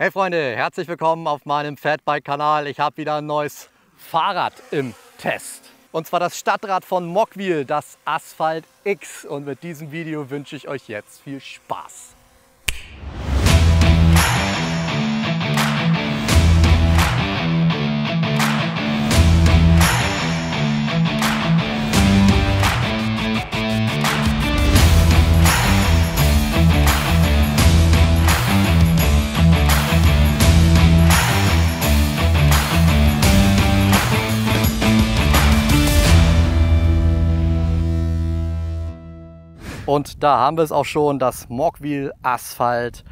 Hey Freunde, herzlich willkommen auf meinem Fatbike-Kanal. Ich habe wieder ein neues Fahrrad im Test. Und zwar das Stadtrad von Mockwiel, das Asphalt X. Und mit diesem Video wünsche ich euch jetzt viel Spaß. Und da haben wir es auch schon, das Morgwheel Asphalt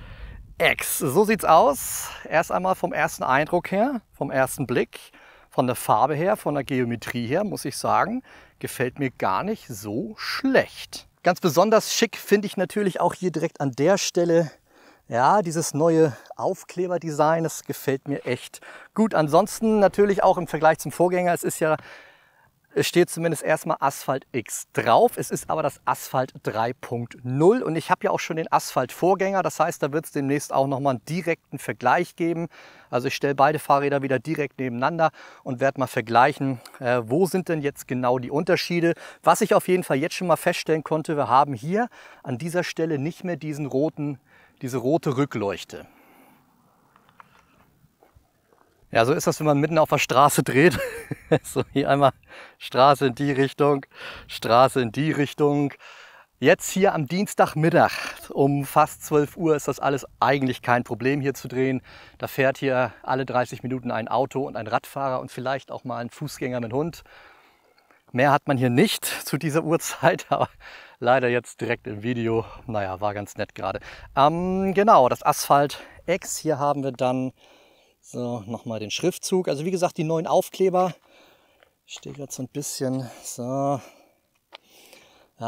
X. So sieht's aus. Erst einmal vom ersten Eindruck her, vom ersten Blick, von der Farbe her, von der Geometrie her, muss ich sagen, gefällt mir gar nicht so schlecht. Ganz besonders schick finde ich natürlich auch hier direkt an der Stelle ja, dieses neue Aufkleberdesign, das gefällt mir echt gut. Ansonsten natürlich auch im Vergleich zum Vorgänger, es ist ja es steht zumindest erstmal Asphalt X drauf. Es ist aber das Asphalt 3.0 und ich habe ja auch schon den Asphalt-Vorgänger. Das heißt, da wird es demnächst auch nochmal einen direkten Vergleich geben. Also ich stelle beide Fahrräder wieder direkt nebeneinander und werde mal vergleichen, äh, wo sind denn jetzt genau die Unterschiede. Was ich auf jeden Fall jetzt schon mal feststellen konnte, wir haben hier an dieser Stelle nicht mehr diesen roten, diese rote Rückleuchte. Ja, so ist das, wenn man mitten auf der Straße dreht. so hier einmal Straße in die Richtung, Straße in die Richtung. Jetzt hier am Dienstagmittag um fast 12 Uhr ist das alles eigentlich kein Problem hier zu drehen. Da fährt hier alle 30 Minuten ein Auto und ein Radfahrer und vielleicht auch mal ein Fußgänger mit Hund. Mehr hat man hier nicht zu dieser Uhrzeit, aber leider jetzt direkt im Video. Naja, war ganz nett gerade. Ähm, genau, das Asphalt X. Hier haben wir dann so, nochmal den Schriftzug. Also wie gesagt, die neuen Aufkleber. Ich stehe gerade so ein bisschen. So. Ja,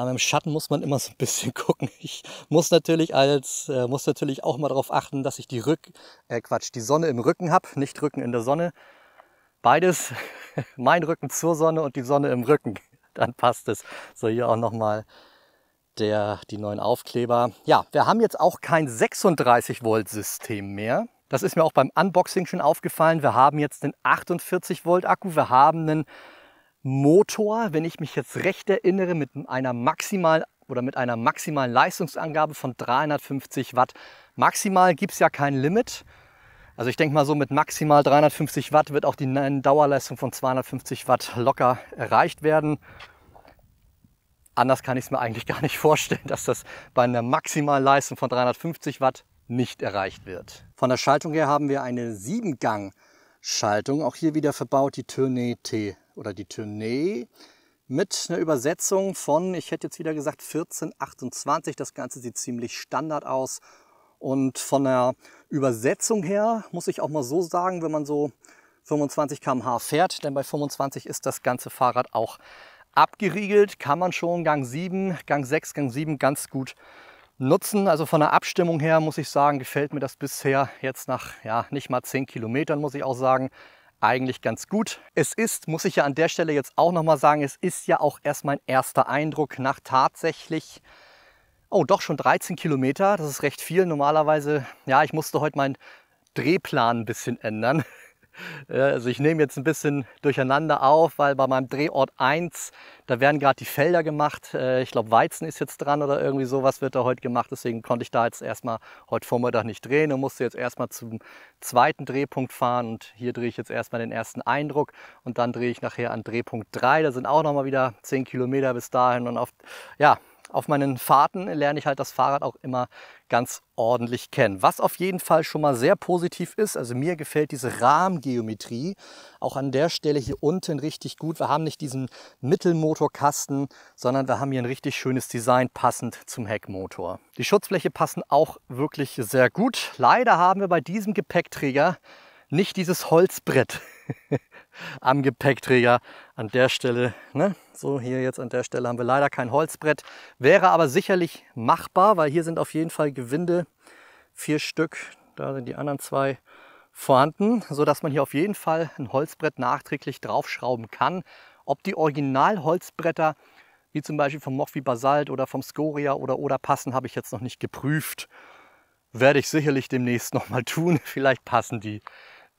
mit dem Schatten muss man immer so ein bisschen gucken. Ich muss natürlich als äh, muss natürlich auch mal darauf achten, dass ich die Rück äh, Quatsch, die Sonne im Rücken habe, nicht Rücken in der Sonne. Beides, mein Rücken zur Sonne und die Sonne im Rücken. Dann passt es. So hier auch nochmal der die neuen Aufkleber. Ja, wir haben jetzt auch kein 36 Volt System mehr. Das ist mir auch beim Unboxing schon aufgefallen. Wir haben jetzt den 48 Volt Akku, wir haben einen Motor, wenn ich mich jetzt recht erinnere, mit einer maximal oder mit einer maximalen Leistungsangabe von 350 Watt. Maximal gibt es ja kein Limit. Also ich denke mal so mit maximal 350 Watt wird auch die Dauerleistung von 250 Watt locker erreicht werden. Anders kann ich es mir eigentlich gar nicht vorstellen, dass das bei einer maximalen Leistung von 350 Watt nicht erreicht wird. Von der Schaltung her haben wir eine 7-Gang-Schaltung, auch hier wieder verbaut die Tournee T oder die Tournee mit einer Übersetzung von, ich hätte jetzt wieder gesagt 1428, das Ganze sieht ziemlich standard aus und von der Übersetzung her muss ich auch mal so sagen, wenn man so 25 km/h fährt, denn bei 25 ist das ganze Fahrrad auch abgeriegelt, kann man schon Gang 7, Gang 6, Gang 7 ganz gut nutzen. Also von der Abstimmung her muss ich sagen, gefällt mir das bisher jetzt nach ja, nicht mal 10 Kilometern, muss ich auch sagen, eigentlich ganz gut. Es ist, muss ich ja an der Stelle jetzt auch nochmal sagen, es ist ja auch erst mein erster Eindruck nach tatsächlich, oh doch schon 13 Kilometer, das ist recht viel. Normalerweise, ja, ich musste heute meinen Drehplan ein bisschen ändern. Also ich nehme jetzt ein bisschen durcheinander auf, weil bei meinem Drehort 1, da werden gerade die Felder gemacht. Äh, ich glaube, Weizen ist jetzt dran oder irgendwie sowas wird da heute gemacht. Deswegen konnte ich da jetzt erstmal heute Vormittag nicht drehen und musste jetzt erstmal zum zweiten Drehpunkt fahren. Und hier drehe ich jetzt erstmal den ersten Eindruck und dann drehe ich nachher an Drehpunkt 3. Da sind auch nochmal wieder 10 Kilometer bis dahin. Und auf, ja, auf meinen Fahrten lerne ich halt das Fahrrad auch immer ganz ordentlich kennen. Was auf jeden Fall schon mal sehr positiv ist, also mir gefällt diese Rahmengeometrie auch an der Stelle hier unten richtig gut. Wir haben nicht diesen Mittelmotorkasten, sondern wir haben hier ein richtig schönes Design passend zum Heckmotor. Die Schutzfläche passen auch wirklich sehr gut. Leider haben wir bei diesem Gepäckträger nicht dieses Holzbrett. am Gepäckträger. An der Stelle, ne? so hier jetzt an der Stelle haben wir leider kein Holzbrett. Wäre aber sicherlich machbar, weil hier sind auf jeden Fall Gewinde, vier Stück, da sind die anderen zwei vorhanden, sodass man hier auf jeden Fall ein Holzbrett nachträglich draufschrauben kann. Ob die Originalholzbretter, wie zum Beispiel vom Mochvi Basalt oder vom Scoria oder oder passen, habe ich jetzt noch nicht geprüft. Werde ich sicherlich demnächst nochmal tun. Vielleicht passen die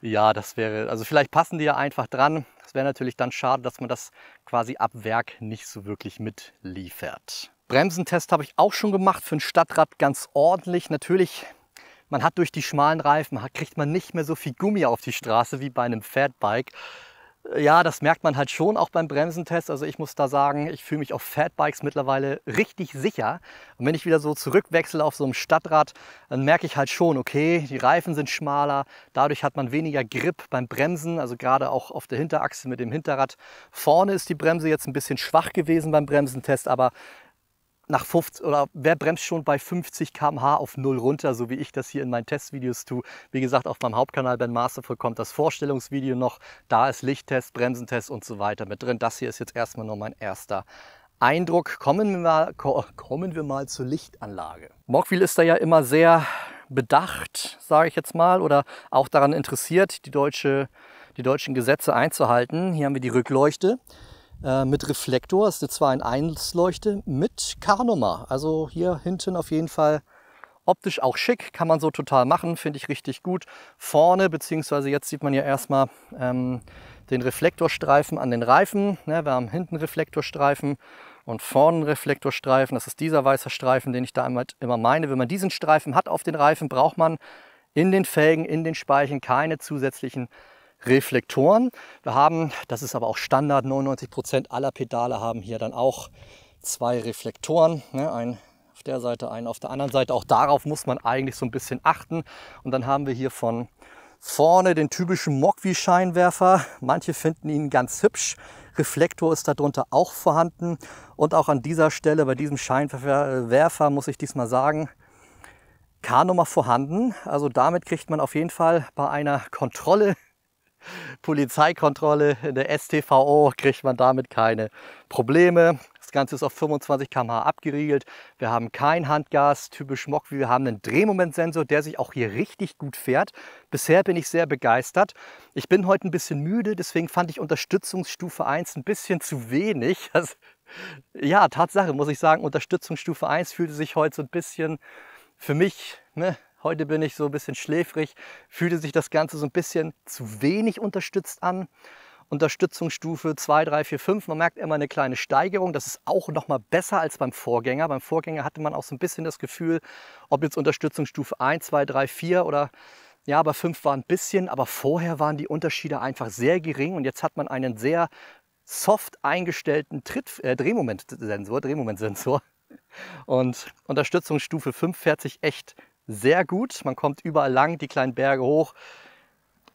ja, das wäre, also vielleicht passen die ja einfach dran. Es wäre natürlich dann schade, dass man das quasi ab Werk nicht so wirklich mitliefert. Bremsentest habe ich auch schon gemacht für ein Stadtrad ganz ordentlich. Natürlich, man hat durch die schmalen Reifen, kriegt man nicht mehr so viel Gummi auf die Straße wie bei einem Fatbike ja, das merkt man halt schon auch beim Bremsentest. Also ich muss da sagen, ich fühle mich auf Fatbikes mittlerweile richtig sicher. Und wenn ich wieder so zurückwechsle auf so einem Stadtrad, dann merke ich halt schon, okay, die Reifen sind schmaler, dadurch hat man weniger Grip beim Bremsen, also gerade auch auf der Hinterachse mit dem Hinterrad. Vorne ist die Bremse jetzt ein bisschen schwach gewesen beim Bremsentest, aber nach 50 oder wer bremst schon bei 50 km/h auf null runter, so wie ich das hier in meinen Testvideos tue. Wie gesagt, auf meinem Hauptkanal Ben Masterful kommt das Vorstellungsvideo noch. Da ist Lichttest, Bremsentest und so weiter mit drin. Das hier ist jetzt erstmal nur mein erster Eindruck. Kommen wir mal, kommen wir mal zur Lichtanlage. Mockwheel ist da ja immer sehr bedacht, sage ich jetzt mal, oder auch daran interessiert, die, deutsche, die deutschen Gesetze einzuhalten. Hier haben wir die Rückleuchte. Äh, mit Reflektor. Das ist eine 2 in 1 Leuchte mit K-Nummer. Also hier hinten auf jeden Fall optisch auch schick, kann man so total machen, finde ich richtig gut. Vorne, beziehungsweise jetzt sieht man ja erstmal ähm, den Reflektorstreifen an den Reifen. Ne, wir haben hinten Reflektorstreifen und vorne Reflektorstreifen. Das ist dieser weiße Streifen, den ich da immer meine. Wenn man diesen Streifen hat auf den Reifen, braucht man in den Felgen, in den Speichen keine zusätzlichen Reflektoren. Wir haben, das ist aber auch Standard, 99% Prozent aller Pedale haben hier dann auch zwei Reflektoren. Ne? Ein auf der Seite, einen auf der anderen Seite. Auch darauf muss man eigentlich so ein bisschen achten. Und dann haben wir hier von vorne den typischen Mogwai-Scheinwerfer. Manche finden ihn ganz hübsch. Reflektor ist darunter auch vorhanden. Und auch an dieser Stelle bei diesem Scheinwerfer muss ich diesmal sagen, K-Nummer vorhanden. Also damit kriegt man auf jeden Fall bei einer Kontrolle Polizeikontrolle in der STVO kriegt man damit keine Probleme. Das Ganze ist auf 25 km/h abgeriegelt. Wir haben kein Handgas, typisch Mock. Wir haben einen Drehmomentsensor, der sich auch hier richtig gut fährt. Bisher bin ich sehr begeistert. Ich bin heute ein bisschen müde, deswegen fand ich Unterstützungsstufe 1 ein bisschen zu wenig. Das, ja, Tatsache muss ich sagen, Unterstützungsstufe 1 fühlte sich heute so ein bisschen für mich ne, Heute bin ich so ein bisschen schläfrig, fühlte sich das Ganze so ein bisschen zu wenig unterstützt an. Unterstützungsstufe 2, 3, 4, 5. Man merkt immer eine kleine Steigerung. Das ist auch noch mal besser als beim Vorgänger. Beim Vorgänger hatte man auch so ein bisschen das Gefühl, ob jetzt Unterstützungsstufe 1, 2, 3, 4 oder ja, aber 5 war ein bisschen, aber vorher waren die Unterschiede einfach sehr gering und jetzt hat man einen sehr soft eingestellten Tritt, äh, Drehmomentsensor, Drehmomentsensor. Und Unterstützungsstufe 5 fährt sich echt sehr gut. Man kommt überall lang, die kleinen Berge hoch.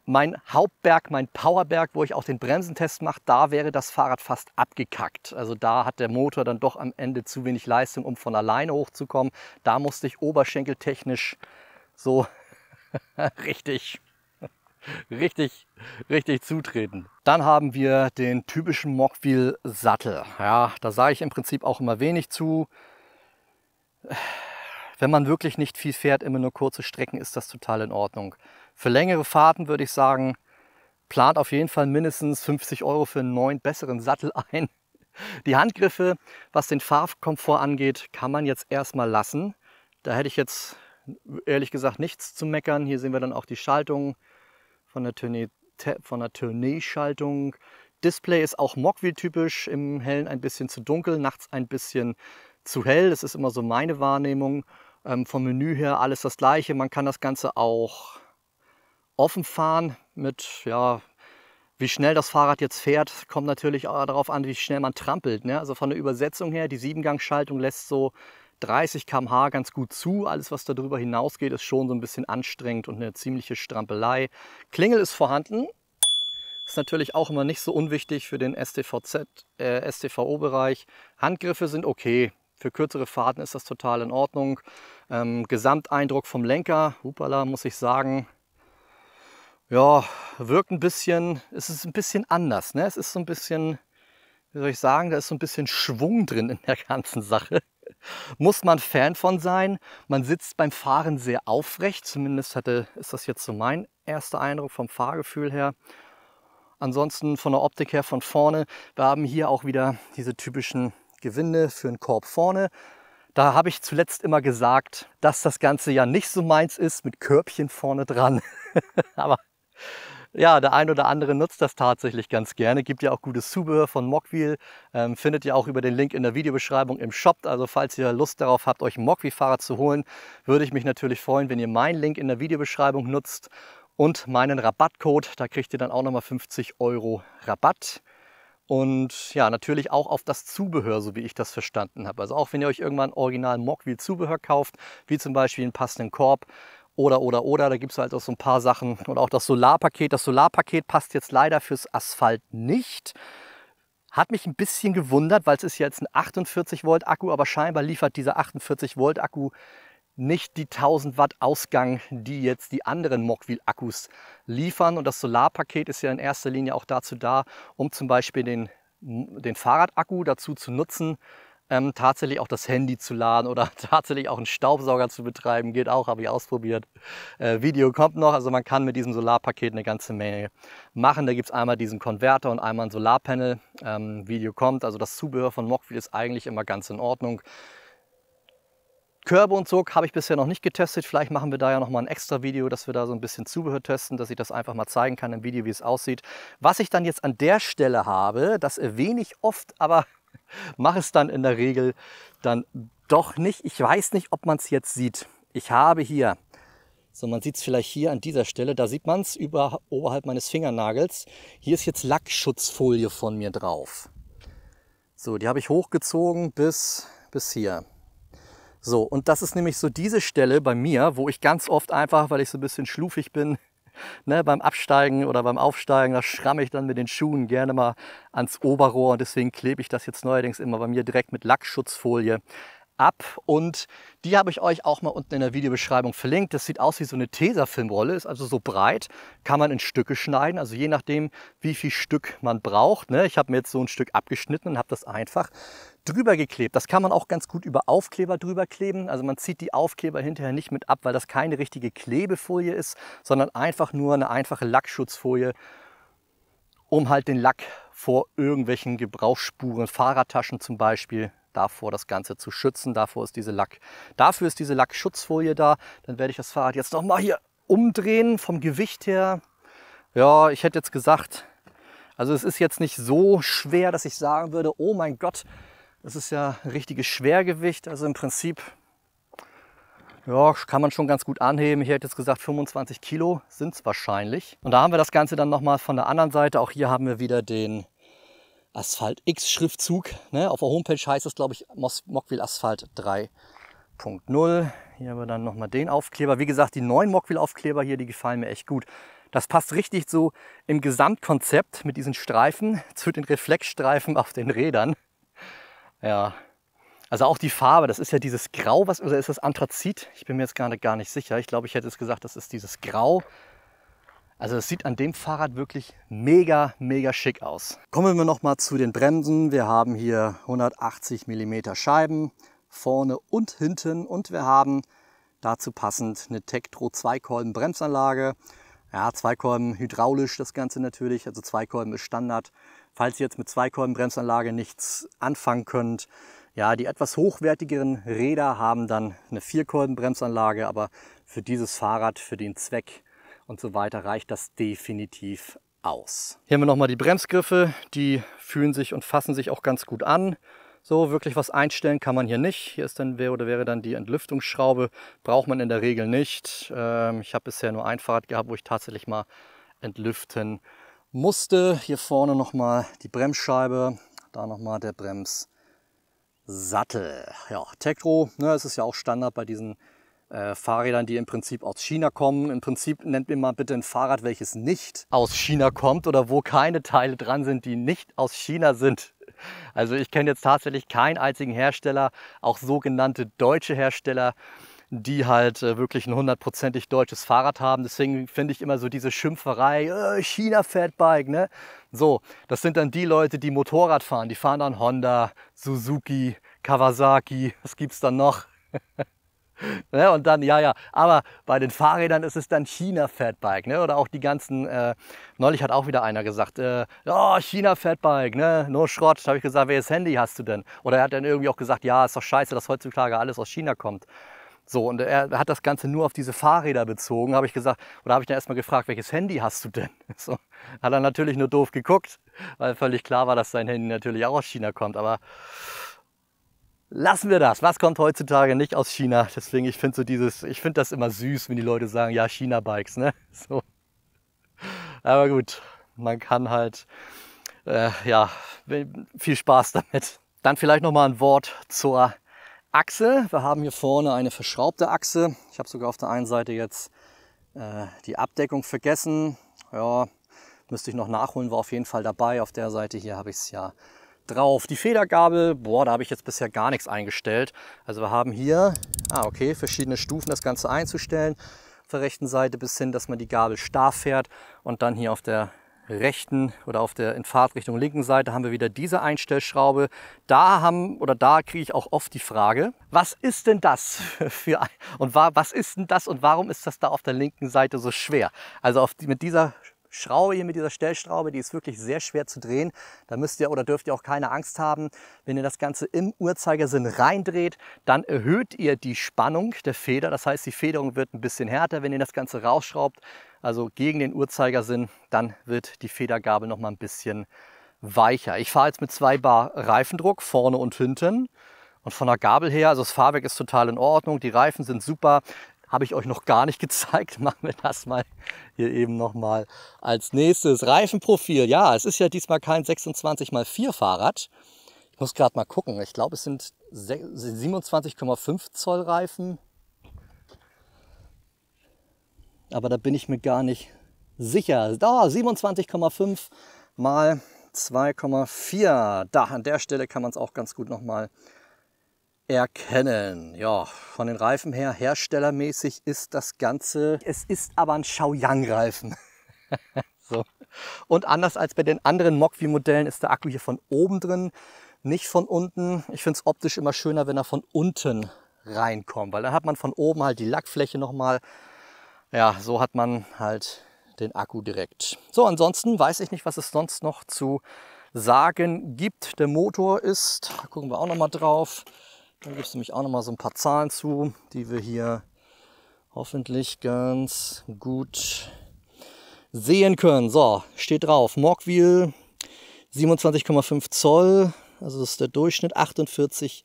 Mein Hauptberg, mein Powerberg, wo ich auch den Bremsentest mache, da wäre das Fahrrad fast abgekackt. Also da hat der Motor dann doch am Ende zu wenig Leistung, um von alleine hochzukommen. Da musste ich oberschenkeltechnisch so richtig richtig, richtig zutreten. Dann haben wir den typischen Mockville Sattel. Ja, da sage ich im Prinzip auch immer wenig zu. Wenn man wirklich nicht viel fährt, immer nur kurze Strecken, ist das total in Ordnung. Für längere Fahrten würde ich sagen, plant auf jeden Fall mindestens 50 Euro für einen neuen, besseren Sattel ein. Die Handgriffe, was den Fahrkomfort angeht, kann man jetzt erstmal lassen. Da hätte ich jetzt ehrlich gesagt nichts zu meckern. Hier sehen wir dann auch die Schaltung von der Tournee, von der Tournee-Schaltung. Display ist auch Mockwheel typisch im Hellen ein bisschen zu dunkel, nachts ein bisschen zu hell. Das ist immer so meine Wahrnehmung. Ähm, vom Menü her alles das gleiche. Man kann das Ganze auch offen fahren mit, ja, wie schnell das Fahrrad jetzt fährt, kommt natürlich auch darauf an, wie schnell man trampelt. Ne? Also von der Übersetzung her, die Siebengang-Schaltung lässt so 30 km/h ganz gut zu. Alles, was darüber hinausgeht, ist schon so ein bisschen anstrengend und eine ziemliche Strampelei. Klingel ist vorhanden. Ist natürlich auch immer nicht so unwichtig für den STVZ, äh, STVO-Bereich. Handgriffe sind okay. Für kürzere Fahrten ist das total in Ordnung. Ähm, Gesamteindruck vom Lenker, hupala, muss ich sagen, ja, wirkt ein bisschen, es ist ein bisschen anders. Ne? Es ist so ein bisschen, wie soll ich sagen, da ist so ein bisschen Schwung drin in der ganzen Sache. Muss man Fan von sein. Man sitzt beim Fahren sehr aufrecht. Zumindest hatte, ist das jetzt so mein erster Eindruck vom Fahrgefühl her. Ansonsten von der Optik her von vorne. Wir haben hier auch wieder diese typischen Gewinde für einen Korb vorne. Da habe ich zuletzt immer gesagt, dass das Ganze ja nicht so meins ist mit Körbchen vorne dran. Aber ja, der ein oder andere nutzt das tatsächlich ganz gerne. Gibt ja auch gutes Zubehör von Mockwheel. Ähm, findet ihr auch über den Link in der Videobeschreibung im Shop. Also falls ihr Lust darauf habt, euch ein Mockville-Fahrrad zu holen, würde ich mich natürlich freuen, wenn ihr meinen Link in der Videobeschreibung nutzt und meinen Rabattcode. Da kriegt ihr dann auch nochmal 50 Euro Rabatt. Und ja, natürlich auch auf das Zubehör, so wie ich das verstanden habe. Also auch wenn ihr euch irgendwann original Mockwheel zubehör kauft, wie zum Beispiel einen passenden Korb oder, oder, oder, da gibt es halt auch so ein paar Sachen. Und auch das Solarpaket. Das Solarpaket passt jetzt leider fürs Asphalt nicht. Hat mich ein bisschen gewundert, weil es ist jetzt ein 48 Volt Akku, aber scheinbar liefert dieser 48 Volt Akku nicht die 1000 Watt Ausgang, die jetzt die anderen Mockwheel Akkus liefern. Und das Solarpaket ist ja in erster Linie auch dazu da, um zum Beispiel den, den Fahrradakku dazu zu nutzen, ähm, tatsächlich auch das Handy zu laden oder tatsächlich auch einen Staubsauger zu betreiben. Geht auch, habe ich ausprobiert. Äh, Video kommt noch. Also man kann mit diesem Solarpaket eine ganze Menge machen. Da gibt es einmal diesen Konverter und einmal ein Solarpanel. Ähm, Video kommt. Also das Zubehör von Mockwheel ist eigentlich immer ganz in Ordnung. Körbe und so habe ich bisher noch nicht getestet. Vielleicht machen wir da ja nochmal ein extra Video, dass wir da so ein bisschen Zubehör testen, dass ich das einfach mal zeigen kann im Video, wie es aussieht. Was ich dann jetzt an der Stelle habe, das erwähne ich oft, aber mache es dann in der Regel dann doch nicht. Ich weiß nicht, ob man es jetzt sieht. Ich habe hier, so man sieht es vielleicht hier an dieser Stelle, da sieht man es oberhalb meines Fingernagels. Hier ist jetzt Lackschutzfolie von mir drauf. So, die habe ich hochgezogen bis, bis hier. So, und das ist nämlich so diese Stelle bei mir, wo ich ganz oft einfach, weil ich so ein bisschen schlufig bin, ne, beim Absteigen oder beim Aufsteigen, da schramme ich dann mit den Schuhen gerne mal ans Oberrohr und deswegen klebe ich das jetzt neuerdings immer bei mir direkt mit Lackschutzfolie ab und die habe ich euch auch mal unten in der Videobeschreibung verlinkt. Das sieht aus wie so eine Tesafilmrolle, ist also so breit, kann man in Stücke schneiden, also je nachdem, wie viel Stück man braucht. Ne? Ich habe mir jetzt so ein Stück abgeschnitten und habe das einfach drüber geklebt. Das kann man auch ganz gut über Aufkleber drüber kleben. Also man zieht die Aufkleber hinterher nicht mit ab, weil das keine richtige Klebefolie ist, sondern einfach nur eine einfache Lackschutzfolie, um halt den Lack vor irgendwelchen Gebrauchsspuren, Fahrradtaschen zum Beispiel, davor das Ganze zu schützen. Davor ist diese Lack, dafür ist diese Lackschutzfolie da. Dann werde ich das Fahrrad jetzt nochmal hier umdrehen vom Gewicht her. Ja, ich hätte jetzt gesagt, also es ist jetzt nicht so schwer, dass ich sagen würde, oh mein Gott, das ist ja ein richtiges Schwergewicht, also im Prinzip ja, kann man schon ganz gut anheben. Ich hätte jetzt gesagt 25 Kilo sind es wahrscheinlich. Und da haben wir das Ganze dann nochmal von der anderen Seite. Auch hier haben wir wieder den Asphalt X Schriftzug. Ne? Auf der Homepage heißt es, glaube ich, Mockwheel Asphalt 3.0. Hier haben wir dann nochmal den Aufkleber. Wie gesagt, die neuen mockwheel Aufkleber hier, die gefallen mir echt gut. Das passt richtig so im Gesamtkonzept mit diesen Streifen zu den Reflexstreifen auf den Rädern. Ja. Also auch die Farbe, das ist ja dieses Grau, was, oder ist das Anthrazit? Ich bin mir jetzt gar nicht, gar nicht sicher. Ich glaube, ich hätte es gesagt, das ist dieses Grau. Also es sieht an dem Fahrrad wirklich mega, mega schick aus. Kommen wir nochmal zu den Bremsen. Wir haben hier 180 mm Scheiben, vorne und hinten. Und wir haben dazu passend eine Tektro Zweikolben Bremsanlage. Ja, Zweikolben hydraulisch das Ganze natürlich, also Zweikolben ist Standard. Falls ihr jetzt mit Zweikolbenbremsanlage nichts anfangen könnt, ja, die etwas hochwertigeren Räder haben dann eine Vierkolbenbremsanlage, aber für dieses Fahrrad, für den Zweck und so weiter reicht das definitiv aus. Hier haben wir nochmal die Bremsgriffe, die fühlen sich und fassen sich auch ganz gut an. So, wirklich was einstellen kann man hier nicht. Hier ist dann, wäre oder wäre dann die Entlüftungsschraube, braucht man in der Regel nicht. Ähm, ich habe bisher nur ein Fahrrad gehabt, wo ich tatsächlich mal entlüften musste. Hier vorne nochmal die Bremsscheibe, da nochmal der Bremssattel. Ja, Tektro, ne, das ist ja auch Standard bei diesen äh, Fahrrädern, die im Prinzip aus China kommen. Im Prinzip nennt mir mal bitte ein Fahrrad, welches nicht aus China kommt oder wo keine Teile dran sind, die nicht aus China sind. Also ich kenne jetzt tatsächlich keinen einzigen Hersteller, auch sogenannte deutsche Hersteller, die halt äh, wirklich ein hundertprozentig deutsches Fahrrad haben. Deswegen finde ich immer so diese Schimpferei, äh, China Fatbike, ne? So, das sind dann die Leute, die Motorrad fahren. Die fahren dann Honda, Suzuki, Kawasaki, was gibt's dann noch? ne? Und dann, ja, ja, aber bei den Fahrrädern ist es dann China Fatbike, ne? Oder auch die ganzen, äh, neulich hat auch wieder einer gesagt, äh, oh, China Fatbike, ne? Nur Schrott. Da habe ich gesagt, welches Handy hast du denn? Oder er hat dann irgendwie auch gesagt, ja, ist doch scheiße, dass heutzutage alles aus China kommt. So, und er hat das Ganze nur auf diese Fahrräder bezogen, habe ich gesagt, oder habe ich dann erstmal gefragt, welches Handy hast du denn? So, hat er natürlich nur doof geguckt, weil völlig klar war, dass sein Handy natürlich auch aus China kommt, aber lassen wir das. Was kommt heutzutage nicht aus China? Deswegen, ich finde so dieses, ich finde das immer süß, wenn die Leute sagen, ja, China-Bikes, ne? So. Aber gut, man kann halt, äh, ja, viel Spaß damit. Dann vielleicht nochmal ein Wort zur Achse. Wir haben hier vorne eine verschraubte Achse. Ich habe sogar auf der einen Seite jetzt äh, die Abdeckung vergessen. Ja, müsste ich noch nachholen, war auf jeden Fall dabei. Auf der Seite hier habe ich es ja drauf. Die Federgabel, boah, da habe ich jetzt bisher gar nichts eingestellt. Also wir haben hier, ah okay, verschiedene Stufen das Ganze einzustellen. Auf der rechten Seite bis hin, dass man die Gabel starr fährt und dann hier auf der rechten oder auf der in Fahrt linken Seite haben wir wieder diese Einstellschraube. Da haben oder da kriege ich auch oft die Frage, was ist denn das für ein, und war, was ist denn das und warum ist das da auf der linken Seite so schwer? Also auf die, mit dieser Schraube hier mit dieser Stellschraube, die ist wirklich sehr schwer zu drehen. Da müsst ihr oder dürft ihr auch keine Angst haben. Wenn ihr das Ganze im Uhrzeigersinn reindreht, dann erhöht ihr die Spannung der Feder. Das heißt, die Federung wird ein bisschen härter. Wenn ihr das Ganze rausschraubt, also gegen den Uhrzeigersinn, dann wird die Federgabel noch mal ein bisschen weicher. Ich fahre jetzt mit 2 Bar Reifendruck vorne und hinten. Und von der Gabel her, also das Fahrwerk ist total in Ordnung, die Reifen sind super. Habe ich euch noch gar nicht gezeigt. Machen wir das mal hier eben nochmal als nächstes. Reifenprofil. Ja, es ist ja diesmal kein 26x4 Fahrrad. Ich muss gerade mal gucken. Ich glaube, es sind 27,5 Zoll Reifen aber da bin ich mir gar nicht sicher. Da, 27,5 mal 2,4. Da, an der Stelle kann man es auch ganz gut nochmal erkennen. Ja, von den Reifen her, herstellermäßig ist das Ganze, es ist aber ein shaoyang reifen so. Und anders als bei den anderen Mockview-Modellen ist der Akku hier von oben drin, nicht von unten. Ich finde es optisch immer schöner, wenn er von unten reinkommt, weil dann hat man von oben halt die Lackfläche nochmal mal ja, so hat man halt den Akku direkt. So, ansonsten weiß ich nicht, was es sonst noch zu sagen gibt. Der Motor ist, da gucken wir auch noch mal drauf. Da gibt es nämlich auch noch mal so ein paar Zahlen zu, die wir hier hoffentlich ganz gut sehen können. So, steht drauf. Morgwheel 27,5 Zoll, also das ist der Durchschnitt 48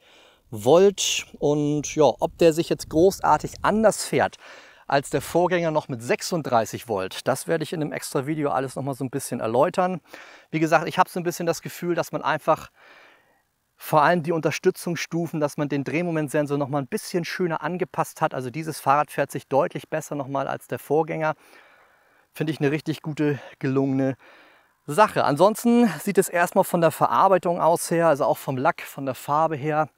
Volt. Und ja, ob der sich jetzt großartig anders fährt, als der Vorgänger noch mit 36 Volt. Das werde ich in einem extra Video alles noch mal so ein bisschen erläutern. Wie gesagt, ich habe so ein bisschen das Gefühl, dass man einfach vor allem die Unterstützungsstufen, dass man den Drehmomentsensor noch mal ein bisschen schöner angepasst hat. Also dieses Fahrrad fährt sich deutlich besser noch mal als der Vorgänger. Finde ich eine richtig gute, gelungene Sache. Ansonsten sieht es erstmal von der Verarbeitung aus her, also auch vom Lack, von der Farbe her.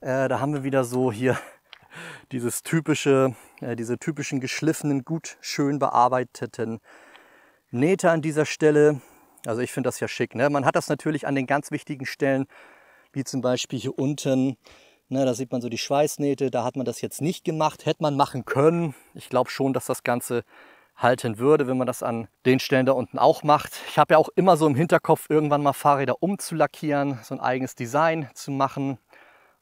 Äh, da haben wir wieder so hier dieses typische, äh, diese typischen geschliffenen, gut schön bearbeiteten Nähte an dieser Stelle. Also ich finde das ja schick. Ne? Man hat das natürlich an den ganz wichtigen Stellen, wie zum Beispiel hier unten. Ne, da sieht man so die Schweißnähte, da hat man das jetzt nicht gemacht, hätte man machen können. Ich glaube schon, dass das Ganze halten würde, wenn man das an den Stellen da unten auch macht. Ich habe ja auch immer so im Hinterkopf, irgendwann mal Fahrräder umzulackieren, so ein eigenes Design zu machen.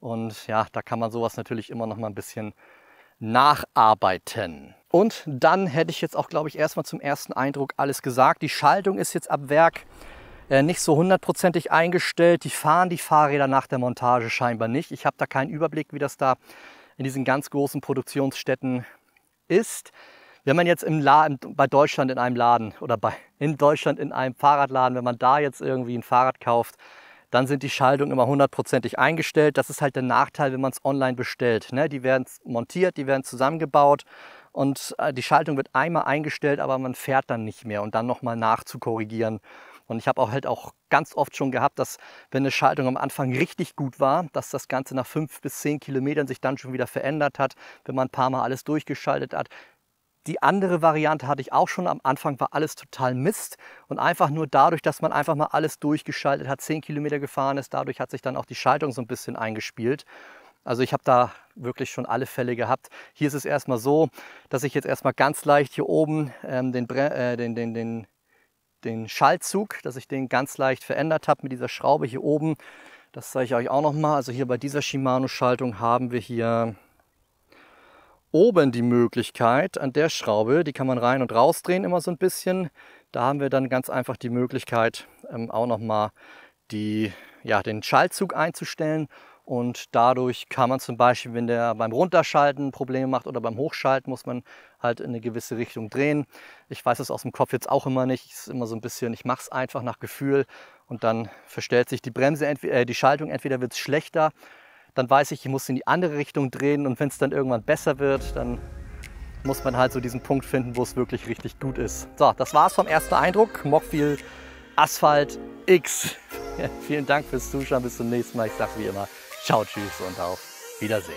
Und ja, da kann man sowas natürlich immer noch mal ein bisschen nacharbeiten. Und dann hätte ich jetzt auch, glaube ich, erstmal zum ersten Eindruck alles gesagt. Die Schaltung ist jetzt ab Werk äh, nicht so hundertprozentig eingestellt. Die fahren die Fahrräder nach der Montage scheinbar nicht. Ich habe da keinen Überblick, wie das da in diesen ganz großen Produktionsstätten ist. Wenn man jetzt im Laden, bei Deutschland in einem Laden oder bei, in Deutschland in einem Fahrradladen, wenn man da jetzt irgendwie ein Fahrrad kauft, dann sind die Schaltungen immer hundertprozentig eingestellt. Das ist halt der Nachteil, wenn man es online bestellt. Ne? Die werden montiert, die werden zusammengebaut und äh, die Schaltung wird einmal eingestellt, aber man fährt dann nicht mehr und dann nochmal nachzukorrigieren. Und ich habe auch halt auch ganz oft schon gehabt, dass wenn eine Schaltung am Anfang richtig gut war, dass das Ganze nach fünf bis zehn Kilometern sich dann schon wieder verändert hat, wenn man ein paar Mal alles durchgeschaltet hat. Die andere Variante hatte ich auch schon. Am Anfang war alles total Mist. Und einfach nur dadurch, dass man einfach mal alles durchgeschaltet hat, 10 Kilometer gefahren ist, dadurch hat sich dann auch die Schaltung so ein bisschen eingespielt. Also ich habe da wirklich schon alle Fälle gehabt. Hier ist es erstmal so, dass ich jetzt erstmal ganz leicht hier oben ähm, den, äh, den, den, den, den Schaltzug, dass ich den ganz leicht verändert habe mit dieser Schraube hier oben. Das zeige ich euch auch nochmal. Also hier bei dieser Shimano-Schaltung haben wir hier oben die Möglichkeit an der Schraube, die kann man rein und raus drehen immer so ein bisschen. Da haben wir dann ganz einfach die Möglichkeit ähm, auch nochmal ja, den Schaltzug einzustellen und dadurch kann man zum Beispiel, wenn der beim Runterschalten Probleme macht oder beim Hochschalten, muss man halt in eine gewisse Richtung drehen. Ich weiß es aus dem Kopf jetzt auch immer nicht. Es ist immer so ein bisschen, ich mache es einfach nach Gefühl und dann verstellt sich die Bremse, äh, die Schaltung, entweder wird es schlechter dann weiß ich, ich muss in die andere Richtung drehen und wenn es dann irgendwann besser wird, dann muss man halt so diesen Punkt finden, wo es wirklich richtig gut ist. So, das war's vom ersten Eindruck. Mockfield Asphalt X. Ja, vielen Dank fürs Zuschauen. Bis zum nächsten Mal. Ich sage wie immer, ciao, tschüss und auf Wiedersehen.